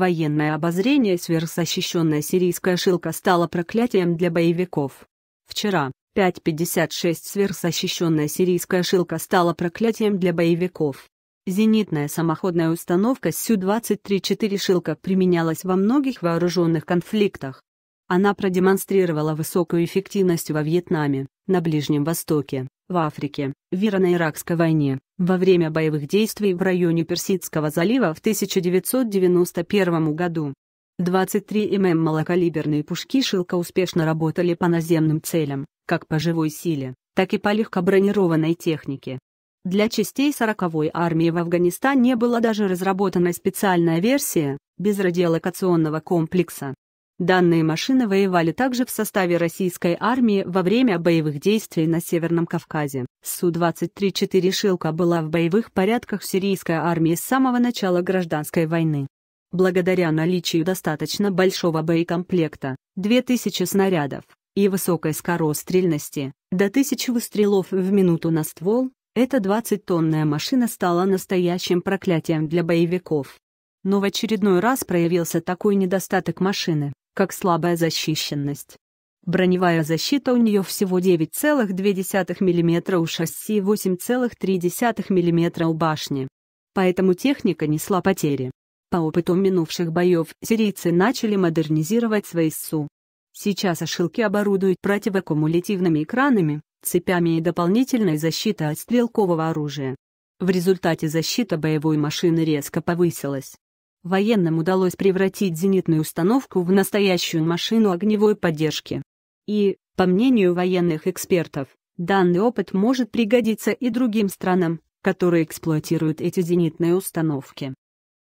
Военное обозрение сверхзащищенная сирийская шилка стала проклятием для боевиков. Вчера, 5.56 сверхзащищенная сирийская шилка стала проклятием для боевиков. Зенитная самоходная установка Сю-23-4 «Шилка» применялась во многих вооруженных конфликтах. Она продемонстрировала высокую эффективность во Вьетнаме, на Ближнем Востоке, в Африке, в Ирано-Иракской войне, во время боевых действий в районе Персидского залива в 1991 году. 23 ММ малокалиберные пушки «Шилка» успешно работали по наземным целям, как по живой силе, так и по легкобронированной технике. Для частей 40-й армии в Афганистане была даже разработана специальная версия, без радиолокационного комплекса, Данные машины воевали также в составе российской армии во время боевых действий на Северном Кавказе. Су-23-4 «Шилка» была в боевых порядках сирийской армии с самого начала гражданской войны. Благодаря наличию достаточно большого боекомплекта, 2000 снарядов, и высокой скорострельности, до 1000 выстрелов в минуту на ствол, эта 20-тонная машина стала настоящим проклятием для боевиков. Но в очередной раз проявился такой недостаток машины как слабая защищенность. Броневая защита у нее всего 9,2 мм у шасси и 8,3 мм у башни. Поэтому техника несла потери. По опыту минувших боев сирийцы начали модернизировать свои СУ. Сейчас ошилки оборудуют противокумулятивными экранами, цепями и дополнительной защитой от стрелкового оружия. В результате защита боевой машины резко повысилась. Военным удалось превратить зенитную установку в настоящую машину огневой поддержки. И, по мнению военных экспертов, данный опыт может пригодиться и другим странам, которые эксплуатируют эти зенитные установки.